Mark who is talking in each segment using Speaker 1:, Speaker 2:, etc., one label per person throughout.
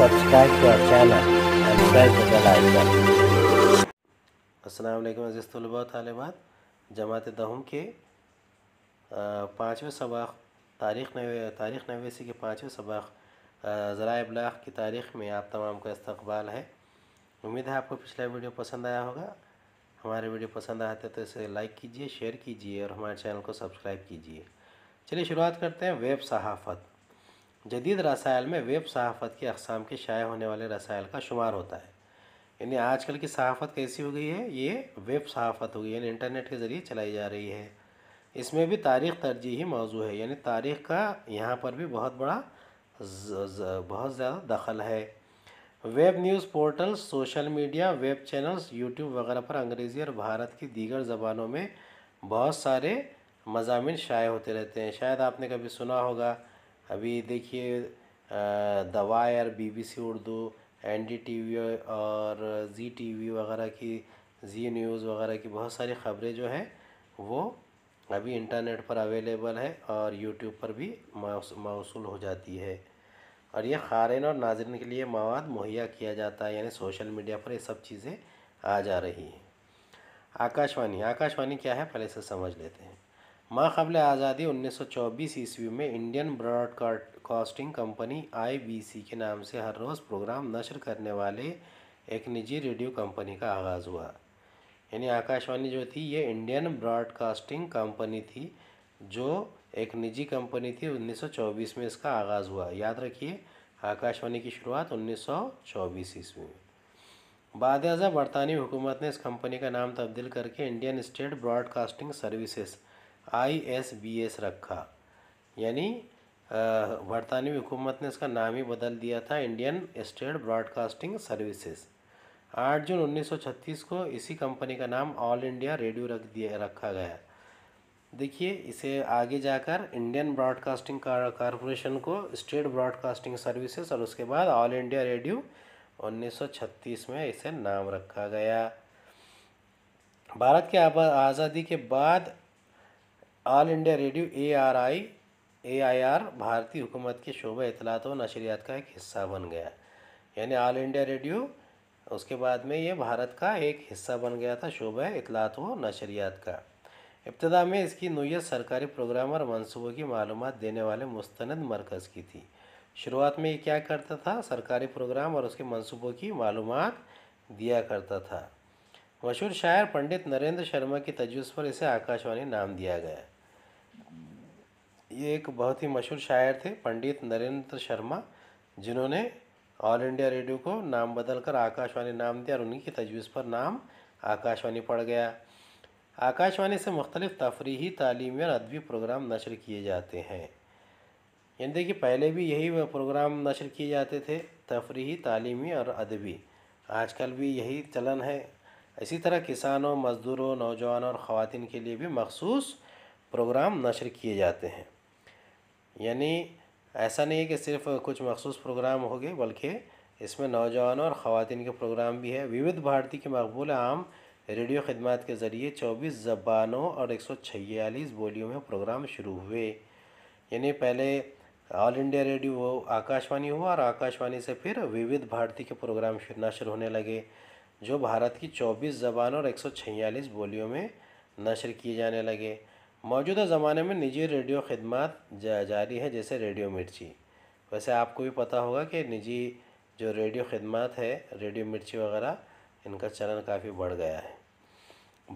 Speaker 1: subscribe to our channel and press the bell icon. Aslam अज़ीज़ तलबा तालबात जमात दहम के पाँचवें सबाक तारीख नवे तारीख़ नवेसी के पाँचवें सबाक ज़रा इबलाग की तारीख़ में आप तमाम का इस्तबाल है उम्मीद है आपको पिछला वीडियो पसंद आया होगा हमारे वीडियो पसंद आते तो इसे लाइक कीजिए शेयर कीजिए और हमारे चैनल को सब्सक्राइब कीजिए चलिए शुरुआत करते हैं वेब सहाफ़त जदीद रसायल में वेब सहाफ़त की अकसाम के शाये होने वाले रसायल का शुमार होता है यानी आजकल की सहाफ़त कैसी हो गई है ये वेब सहाफ़त हो गई यानी इंटरनेट के ज़रिए चलाई जा रही है इसमें भी तारीख़ तरजीह ही मौजू है यानी तारीख़ का यहाँ पर भी बहुत बड़ा ज, ज, बहुत ज़्यादा दखल है web news portal social media web channels YouTube वगैरह पर अंग्रेज़ी और भारत की दीगर ज़बानों में बहुत सारे मजामी शाये होते रहते हैं शायद आपने कभी सुना होगा अभी देखिए the Wire C Urdu N D T V और जी टी वी वगैरह की जी न्यूज़ वगैरह की बहुत सारी खबरें जो हैं वो अभी इंटरनेट पर अवेलेबल है और यूट्यूब पर भी मौसू हो जाती है और ये खारन और नाजरन के लिए मवाद मुहैया किया जाता है यानी सोशल मीडिया पर ये सब चीज़ें आ जा रही हैं आकाशवाणी आकाशवाणी क्या है पहले से समझ लेते हैं कबल आज़ादी 1924 ईस्वी में इंडियन ब्रॉडकास्टिंग कंपनी आईबीसी के नाम से हर रोज़ प्रोग्राम नशर करने वाले एक निजी रेडियो कंपनी का आगाज़ हुआ यानी आकाशवाणी जो थी ये इंडियन ब्रॉडकास्टिंग कंपनी थी जो एक निजी कंपनी थी 1924 में इसका आगाज़ हुआ याद रखिए आकाशवाणी की शुरुआत 1924 ईस्वी में बाद बरतानवी हुकूमत ने इस कंपनी का नाम तब्दील करके Indian State Broadcasting Services I S B S रखा यानी बरतानवी हुकूमत ने इसका नाम ही बदल दिया था इंडियन स्टेट ब्रॉडकास्टिंग सर्विसेज आठ जून 1936 को इसी कंपनी का नाम ऑल इंडिया रेडियो रख दिया रखा गया देखिए इसे आगे जाकर इंडियन ब्रॉडकास्टिंग कॉरपोरेशन को स्टेट ब्रॉडकास्टिंग सर्विसेज और उसके बाद ऑल इंडिया रेडियो 1936 में इसे नाम रखा गया भारत के आज़ादी के बाद All India Radio A R I A I R भारतीय हुकूमत की शोबा इतलात व नशरियात का एक हिस्सा बन गया यानी ऑल इंडिया रेडियो उसके बाद में ये भारत का एक हिस्सा बन गया था शोबा इतलात व नशरियात का इब्तदा में इसकी नोयत सरकारी प्रोग्राम और मनसूबों की मालूम देने वाले मुस्तंद मरकज़ की थी शुरुआत में ये क्या करता था सरकारी प्रोग्राम और उसके मनसूबों की मालूम दिया करता था मशहूर शायर पंडित नरेंद्र शर्मा की तजवीज़ पर इसे आकाशवाणी नाम दिया गया ये एक बहुत ही मशहूर शायर थे पंडित नरेंद्र शर्मा जिन्होंने ऑल इंडिया रेडियो को नाम बदलकर आकाशवाणी नाम दिया और उन्हीं की तजवीज़ पर नाम आकाशवाणी पड़ गया आकाशवाणी से मुख्तलिफ तफरीही तालीमी और अदबी प्रोग्राम नशर किए जाते हैं यानी देखिए पहले भी यही प्रोग्राम नशर किए जाते थे तफरीही तालीमी और अदबी आजकल भी यही चलन है इसी तरह किसानों मज़दूरों नौजवानों और ख़वान के लिए भी मखसूस प्रोग्राम नशर किए जाते हैं यानी ऐसा नहीं है कि सिर्फ कुछ मखसूस प्रोग्राम हो गए बल्कि इसमें नौजवानों और ख़वान के प्रोग्राम भी है विविध भारती के मकबूल आम रेडियो खदमात के ज़रिए चौबीस ज़बानों और एक सौ छियालीस बोलियों में प्रोग्राम शुरू हुए यानी पहले ऑल इंडिया रेडियो आकाशवाणी हुआ और आकाशवाणी से फिर विविध भारती के प्रोग्राम नशर होने लगे जो भारत की 24 ज़बान और छियालीस बोलियों में नशर किए जाने लगे मौजूदा ज़माने में निजी रेडियो खदमात जा, जारी है जैसे रेडियो मिर्ची वैसे आपको भी पता होगा कि निजी जो रेडियो खदमात है रेडियो मिर्ची वगैरह इनका चलन काफ़ी बढ़ गया है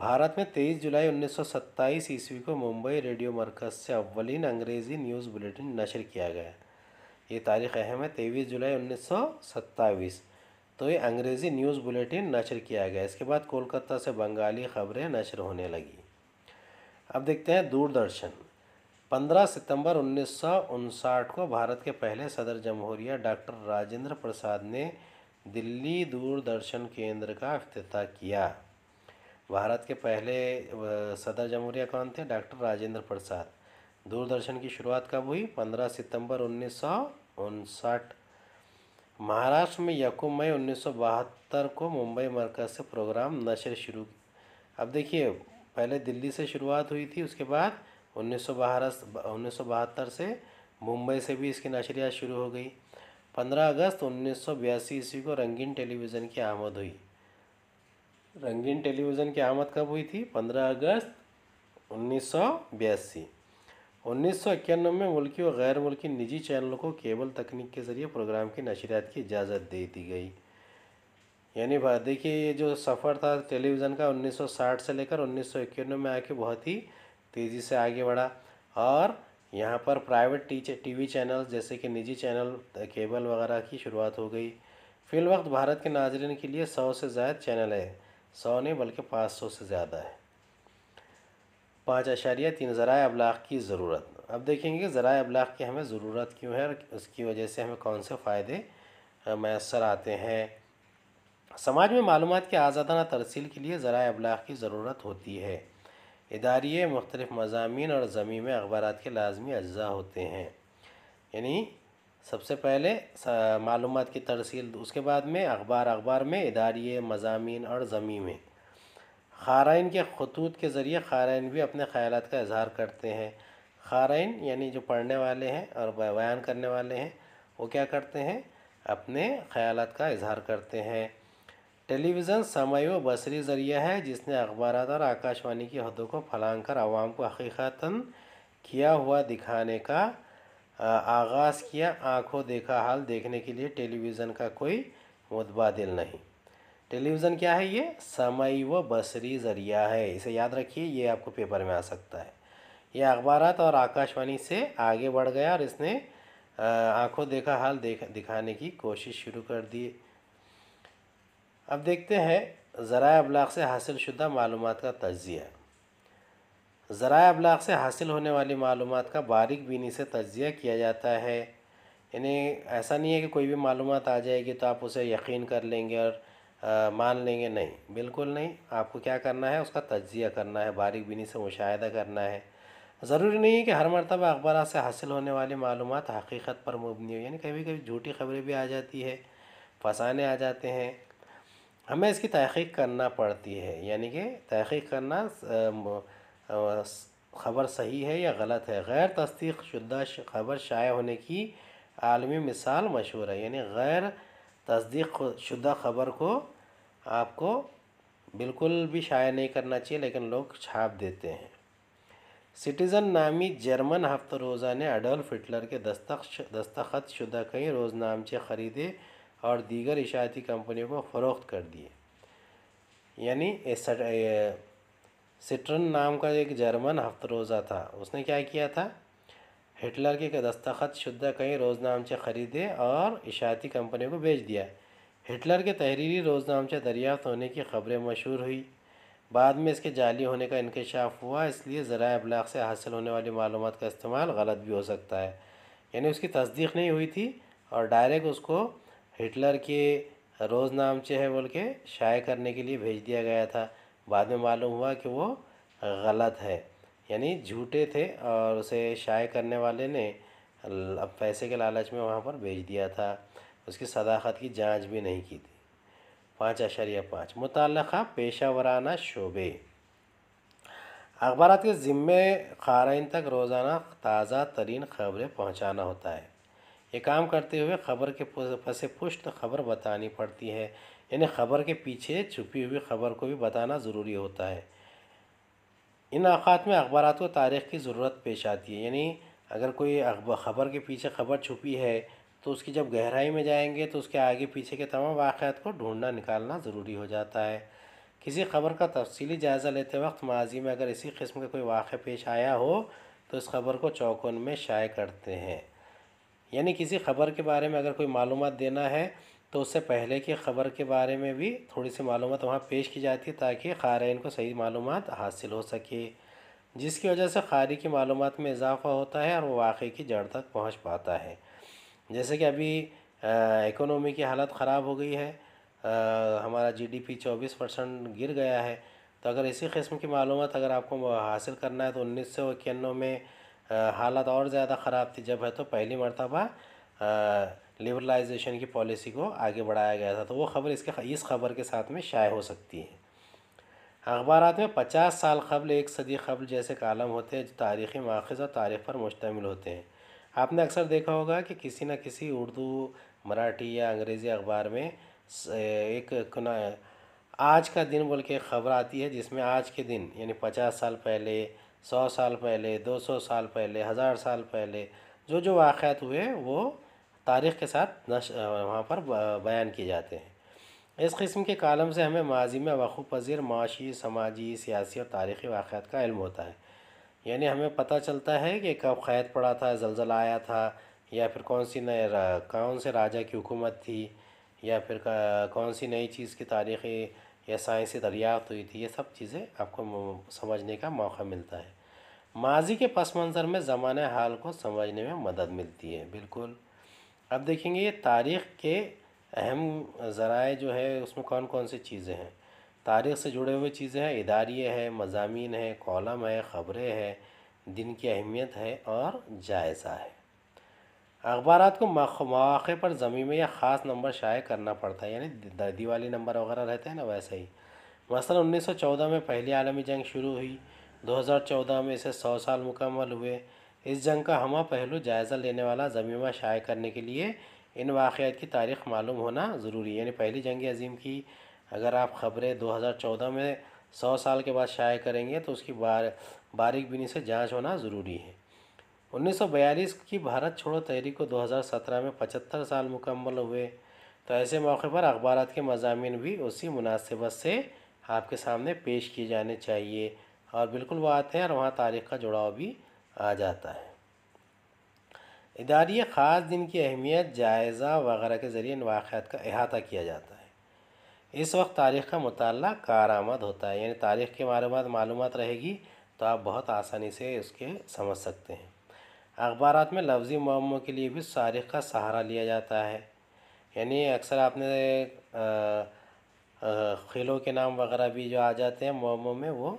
Speaker 1: भारत में 23 जुलाई 1927 ईस्वी को मुंबई रेडियो मरकज़ से अव्वलिन अंग्रेज़ी न्यूज़ बुलेटिन नशर किया गया ये तारीख़ अहम है तेईस जुलाई उन्नीस तो ये अंग्रेज़ी न्यूज़ बुलेटिन नशर किया गया इसके बाद कोलकाता से बंगाली खबरें नशर होने लगी अब देखते हैं दूरदर्शन 15 सितंबर उन्नीस को भारत के पहले सदर जमहूरिया डॉक्टर राजेंद्र प्रसाद ने दिल्ली दूरदर्शन केंद्र का अफ्ताह किया भारत के पहले सदर जमहूरिया कौन थे डॉक्टर राजेंद्र प्रसाद दूरदर्शन की शुरुआत कब हुई 15 सितंबर उन्नीस महाराष्ट्र में यकुम मई उन्नीस को मुंबई मरकज से प्रोग्राम नशर शुरू अब देखिए पहले दिल्ली से शुरुआत हुई थी उसके बाद उन्नीस सौ से मुंबई से भी इसकी नशरियात शुरू हो गई 15 अगस्त उन्नीस ईस्वी को रंगीन टेलीविज़न की आमद हुई रंगीन टेलीविज़न की आमद कब हुई थी 15 अगस्त उन्नीस उन्नीस में मुल्की और गैर मुल्की निजी चैनलों को केबल तकनीक के ज़रिए प्रोग्राम की नशरियात की इजाज़त दे दी गई यानी देखिए ये जो सफ़र था टेलीविज़न का 1960 से लेकर उन्नीस में आके बहुत ही तेज़ी से आगे बढ़ा और यहाँ पर प्राइवेट टी टीवी चैनल जैसे कि निजी चैनल केबल वगैरह की शुरुआत हो गई फ़िल वक्त भारत के नाजरन के लिए सौ से ज़्यादा चैनल है सौ नहीं बल्कि पाँच सौ से ज़्यादा है पाँच अशारिया तीन ज़रा अबलाग की ज़रूरत अब देखेंगे ज़रा अबलाग की हमें ज़रूरत क्यों है और उसकी वजह से हमें कौन से फ़ायदे मैसर आते हैं समाज में मालूम के आज़ादाना तरसील के लिए ज़रा अबलाग की ज़रूरत होती है इदारे मुख्तलिफ मजामी और ज़मी में अखबार के लाजमी अज्जा होते हैं यानी सबसे पहले मालूम की तरसील उसके बाद में अखबार अखबार में इदारे मजामी और ज़मी में खाराइन के खतूत के ज़रिए खाराइन भी अपने ख्याल का इजहार करते हैं खाराइन यानी जो पढ़ने वाले हैं और बयान करने वाले हैं वो क्या करते हैं अपने ख्याल का इजहार करते हैं टेलीविज़न समय व बसरी ज़रिया है जिसने अखबार और आकाशवाणी की हदों को फलान कर आवाम को हकीकता किया हुआ दिखाने का आगाज़ किया आंखों देखा हाल देखने के लिए टेलीविज़न का कोई मुतबादिल नहीं टेलीविज़न क्या है ये समय व बसरी ज़रिया है इसे याद रखिए ये आपको पेपर में आ सकता है ये अखबार और आकाशवाणी से आगे बढ़ गया और इसने आंखों देखा हाल देख दिखाने की कोशिश शुरू कर दी अब देखते हैं ज़रा अबलाग से हासिल शुदा मालूम का तजिया ज़रा अबलाग से हासिल होने वाली मालूम का बारिक बीनी से तजिया किया जाता है यानी ऐसा नहीं है कि कोई भी मालूम आ जाएगी तो आप उसे यकीन कर लेंगे और मान लेंगे नहीं बिल्कुल नहीं आपको क्या करना है उसका तजिया करना है बारीक बिनी से मुशाह करना है ज़रूरी नहीं है कि हर मरतबा अखबार से हासिल होने वाली मालूम हकीकत पर मुबनी हो यानी कभी कभी झूठी खबरें भी आ जाती है फसाने आ जाते हैं हमें इसकी तहकीक करना पड़ती है यानी कि तहकीक करना खबर सही है या गलत है गैर तस्दीक शुदा खबर शाये होने की आलमी मिसाल मशहूर है यानी गैर तस्दीक शुदा खबर को आपको बिल्कुल भी शाया नहीं करना चाहिए लेकिन लोग छाप देते हैं सिटीज़न नामी जर्मन हफ्त रोज़ा ने अडोल्फ हिटलर के दस्तक दस्तखत शुदा कई रोज़नामचे ख़रीदे और दीगर इशाती कंपनियों को फ़रोख्त कर दिए यानी सिट्रन नाम का एक जर्मन हफ्त रोज़ा था उसने क्या किया था हिटलर के दस्तखत शुदा कई रोज़नामचे ख़रीदे और इशाती कंपनियों को बेच दिया हिटलर के तहरीरी रोज़नामचा दरियाफ्त होने की खबरें मशहूर हुई बाद में इसके जाली होने का इंकशाफ हुआ इसलिए ज़रा अबलाग से हासिल होने वाली मालूम का इस्तेमाल गलत भी हो सकता है यानी उसकी तस्दीक नहीं हुई थी और डायरेक्ट उसको हिटलर के रोज़नामचे है बोल के शाये करने के लिए भेज दिया गया था बाद में मालूम हुआ कि वो गलत है यानी झूठे थे और उसे शाये करने वाले ने पैसे के लालच में वहाँ पर भेज दिया था उसकी सदाखत की जांच भी नहीं की थी पाँच अशरिया पाँच मुतल पेशा वराना शोबे अखबार के ज़िम्मे खारन तक रोज़ाना ताज़ा तरीन खबरें पहुँचाना होता है ये काम करते हुए खबर के पसे पुष्ट खबर बतानी पड़ती है यानी खबर के पीछे छुपी हुई खबर को भी बताना ज़रूरी होता है इन अवकात में अखबार को तारीख़ की ज़रूरत पेश आती है यानी अगर कोई खबर के पीछे खबर छुपी है तो उसकी जब गहराई में जाएंगे तो उसके आगे पीछे के तमाम वाक़ात को ढूंढना निकालना ज़रूरी हो जाता है किसी ख़बर का तफसीली जायज़ा लेते वक्त माजी में अगर इसी किस्म का कोई वाक़ पेश आया हो तो इस ख़बर को चौकन में शाये करते हैं यानी किसी ख़बर के बारे में अगर कोई मालूम देना है तो उससे पहले की ख़बर के बारे में भी थोड़ी सी मालूम वहाँ पेश की जाती है ताकि ख़ारन को सही मालूम हासिल हो सके जिसकी वजह से खारी की मालूम में इजाफ़ा होता है और वो वाक़े की जड़ तक पहुँच पाता है जैसे कि अभी इकोनॉमी की हालत ख़राब हो गई है हमारा जीडीपी 24 परसेंट गिर गया है तो अगर इसी किस्म की मालूम अगर आपको हासिल करना है तो उन्नीस सौ इक्यानवे में हालत और ज़्यादा ख़राब थी जब है तो पहली मरतबा लिबरलाइजेशन की पॉलिसी को आगे बढ़ाया गया था तो वो खबर इसके इस खबर के साथ में शाये हो सकती है अखबार में पचास साल कबल एक सदी कबल जैसे कालम होते हैं जो तारीख़ी माखज़ और तारीख़ पर मुश्तमिल होते हैं आपने अक्सर देखा होगा कि किसी न किसी उर्दू मराठी या अंग्रेज़ी अखबार में एक कुना आज का दिन बोल के ख़बर आती है जिसमें आज के दिन यानी पचास साल पहले सौ साल पहले दो सौ साल पहले हज़ार साल पहले जो जो वाक़ात हुए वो तारीख़ के साथ नश वहाँ पर बयान किए जाते हैं इस किस्म के कालम से हमें माजी में वक़ू पजीर माशी समाजी सियासी और तारीख़ी वाक़ात का इल्म होता है यानी हमें पता चलता है कि कब क़ैद पड़ा था जलजला आया था या फिर कौन सी नए कौन से राजा की हुकूमत थी या फिर कौन सी नई चीज़ की तारीख़ी या साइंसी दरियाफ़त हुई थी ये सब चीज़ें आपको समझने का मौका मिलता है माजी के पस मंज़र में ज़मान हाल को समझने में मदद मिलती है बिल्कुल अब देखेंगे ये तारीख़ के अहम ज़राए जो है उसमें कौन कौन सी चीज़ें हैं तारीख़ से जुड़े हुए चीज़ें हैं इदारे हैं मज़ामी है कॉलम है ख़बरें हैं दिन की अहमियत है और जायज़ा है अखबार को मौक़े पर ज़मीन में या ख़ास नंबर शाये करना पड़ता है यानी दिवाली नंबर वगैरह रहते हैं ना वैसे ही मसला 1914 में पहली आलमी जंग शुरू हुई 2014 में इसे 100 साल मुकम्मल हुए इस जंग का हम पहलू जायज़ा लेने वाला ज़मीमा शाये करने के लिए इन वाक़ की तारीख़ मालूम होना ज़रूरी है यानी पहली जंग अजीम की अगर आप खबरें 2014 में 100 साल के बाद शाये करेंगे तो उसकी बार बारीक बिनी से जांच होना ज़रूरी है 1942 की भारत छोड़ो तहरीक को 2017 में 75 साल मुकम्मल हुए तो ऐसे मौके पर अखबार के मजामी भी उसी मुनासिबत से आपके सामने पेश किए जाने चाहिए और बिल्कुल वो आते हैं और वहाँ तारीख़ का जुड़ाव भी आ जाता है इदारी ख़ास दिन की अहमियत जायज़ा वगैरह के ज़रिए इन वाक़ात का अहाता किया जाता है इस वक्त तारीख़ का मताल कार आमद होता है यानी तारीख़ के बारे मालूम रहेगी तो आप बहुत आसानी से उसके समझ सकते हैं अखबार में लफ्ज़ी मामों के लिए भी तारीख़ का सहारा लिया जाता है यानी अक्सर आपने खिलों के नाम वगैरह भी जो आ जाते हैं मोमों में वो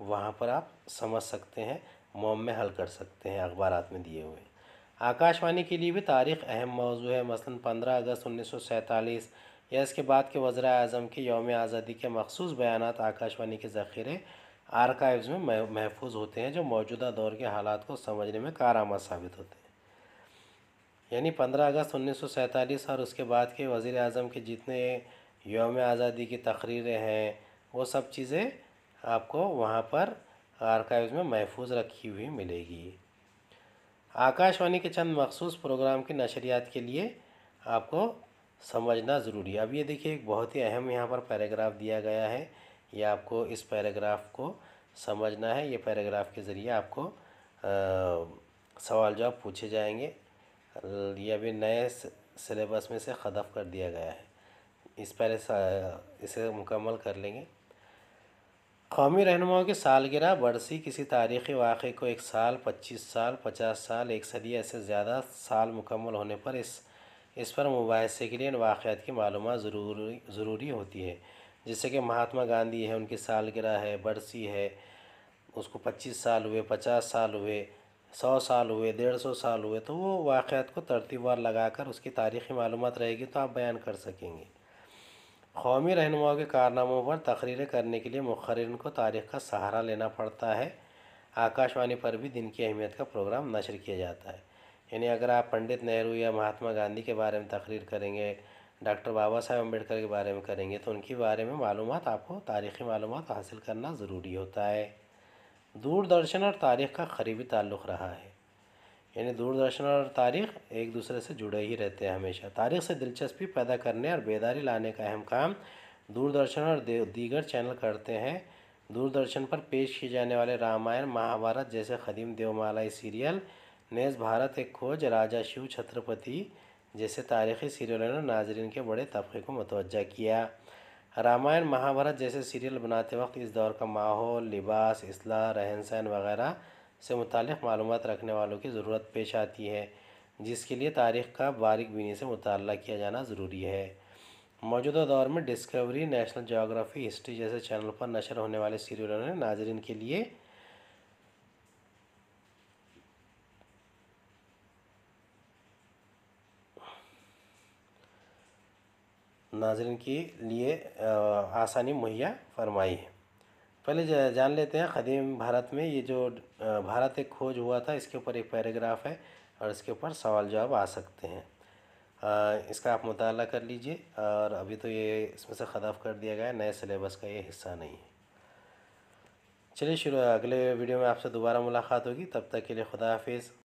Speaker 1: वहाँ पर आप समझ सकते हैं मोम में हल कर सकते हैं अखबार में दिए हुए आकाशवाणी के लिए भी तारीख़ अहम मौजू है मसलन पंद्रह अगस्त उन्नीस सौ सैंतालीस या इसके बाद के वज्र अज़म के योम आज़ादी के मखसूस बयान आकाशवाणी के ज़ख़ीरे आर्काइव्स में महफूज होते हैं जो मौजूदा दौर के हालात को समझने में कारामद साबित होते हैं यानी पंद्रह अगस्त उन्नीस सौ सैंतालीस और उसके बाद के वज़ी अजम के जितने योम आज़ादी की तकरीरें हैं वो सब चीज़ें आपको वहाँ पर आर्काइव्स में महफूज रखी हुई मिलेगी आकाशवाणी के चंद मखसूस प्रोग्राम की नशरियात के लिए आपको समझना ज़रूरी है अब ये देखिए एक बहुत ही अहम यहाँ पर पैराग्राफ दिया गया है ये आपको इस पैराग्राफ को समझना है ये पैराग्राफ के ज़रिए आपको आ, सवाल जवाब पूछे जाएंगे ये अभी नए सिलेबस में से खदफ कर दिया गया है इस पर इसे मुकम्मल कर लेंगे कौमी रहनुमाओं की सालगिरह बरसी किसी तारीख़ी वाक़े को एक साल पच्चीस साल पचास साल एक सदी ऐसे ज़्यादा साल मुकम्मल होने पर इस इस पर मुबासे के लिए इन वाक़ात की मालूम ज़रूरी ज़रूरी होती है जैसे कि महात्मा गांधी है उनकी सालगिरह है बरसी है उसको पच्चीस साल हुए पचास साल हुए सौ साल हुए डेढ़ सौ साल हुए तो वो वाक़ात को तरतीबार लगा कर उसकी तारीख़ी मालूम रहेगी तो आप बयान कर सकेंगे कौमी रहनुमाओं के कारनामों पर तकरीरें करने के लिए मुखरन को तारीख़ का सहारा लेना पड़ता है आकाशवाणी पर भी दिन की अहमियत का प्रोग्राम नशर किया जाता है यानी अगर आप पंडित नेहरू या महात्मा गांधी के बारे में तकरीर करेंगे डॉक्टर बाबा साहेब अम्बेडकर के बारे में करेंगे तो उनके बारे में मालूम आपको तारीख़ी मालूम हासिल करना ज़रूरी होता है दूरदर्शन और तारीख़ का करीबी ताल्लुक़ रहा है यानी दूरदर्शन और तारीख़ एक दूसरे से जुड़े ही रहते हैं हमेशा तारीख़ से दिलचस्पी पैदा करने और बेदारी लाने का अहम काम दूरदर्शन और दीगर चैनल करते हैं दूरदर्शन पर पेश किए जाने वाले रामायण महाभारत जैसे ख़दीम देवमालाई सीरियल नेज़ भारत एक खोज राजा शिव छत्रपति जैसे तारीख़ी सीरियलों ने नाजरन के बड़े तबके को मतवजा किया रामायण महाभारत जैसे सीरियल बनाते वक्त इस दौर का माहौल लिबास असलाह रहन सहन वगैरह से मुतक़ मालूम रखने वालों की ज़रूरत पेश आती है जिसके लिए तारीख़ का बारिक बीनी से मुताल किया जाना ज़रूरी है मौजूदा दौर में डिस्कवरी नेशनल जोग्राफ़ी हिस्ट्री जैसे चैनल पर नशर होने वाले सीरियलों ने नाजरन के लिए नाजरन के लिए आसानी मुहैया फरमाई है पहले जान लेते हैं क़दीम भारत में ये जो भारत एक खोज हुआ था इसके ऊपर एक पैराग्राफ है और इसके ऊपर सवाल जवाब आ सकते हैं आ, इसका आप मुताल कर लीजिए और अभी तो ये इसमें से खदाफ कर दिया गया है नए सिलेबस का ये हिस्सा नहीं है चलिए शुरू अगले वीडियो में आपसे दोबारा मुलाकात होगी तब तक के लिए खुदा हाफिज़